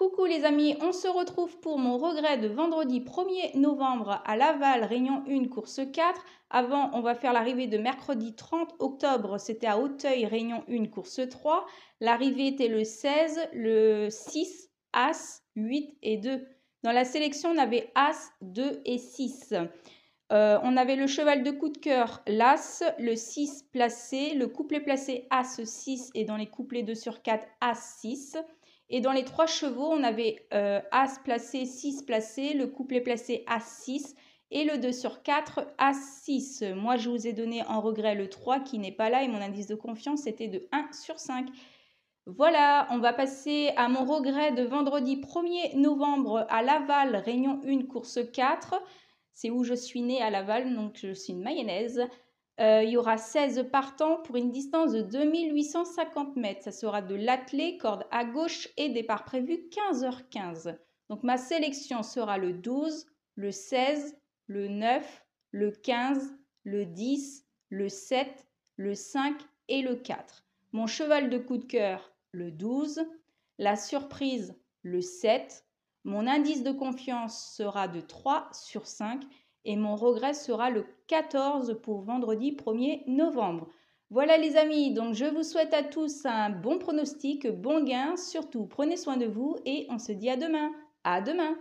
Coucou les amis, on se retrouve pour mon regret de vendredi 1er novembre à Laval, Réunion 1, course 4. Avant, on va faire l'arrivée de mercredi 30 octobre, c'était à Auteuil, Réunion 1, course 3. L'arrivée était le 16, le 6, As, 8 et 2. Dans la sélection, on avait As, 2 et 6. Euh, on avait le cheval de coup de cœur, l'As, le 6 placé, le couplet placé As 6 et dans les couplets 2 sur 4, As 6. Et dans les trois chevaux, on avait euh, As placé, 6 placé, le couplet placé As 6 et le 2 sur 4, As 6. Moi, je vous ai donné en regret le 3 qui n'est pas là et mon indice de confiance était de 1 sur 5. Voilà, on va passer à mon regret de vendredi 1er novembre à Laval, Réunion 1, course 4 c'est où je suis née à Laval, donc je suis une mayonnaise. Euh, il y aura 16 partants pour une distance de 2850 mètres. Ça sera de l'attelé, corde à gauche et départ prévu 15h15. Donc ma sélection sera le 12, le 16, le 9, le 15, le 10, le 7, le 5 et le 4. Mon cheval de coup de cœur, le 12. La surprise, le 7. Mon indice de confiance sera de 3 sur 5 et mon regret sera le 14 pour vendredi 1er novembre. Voilà les amis, donc je vous souhaite à tous un bon pronostic, bon gain, surtout prenez soin de vous et on se dit à demain. À demain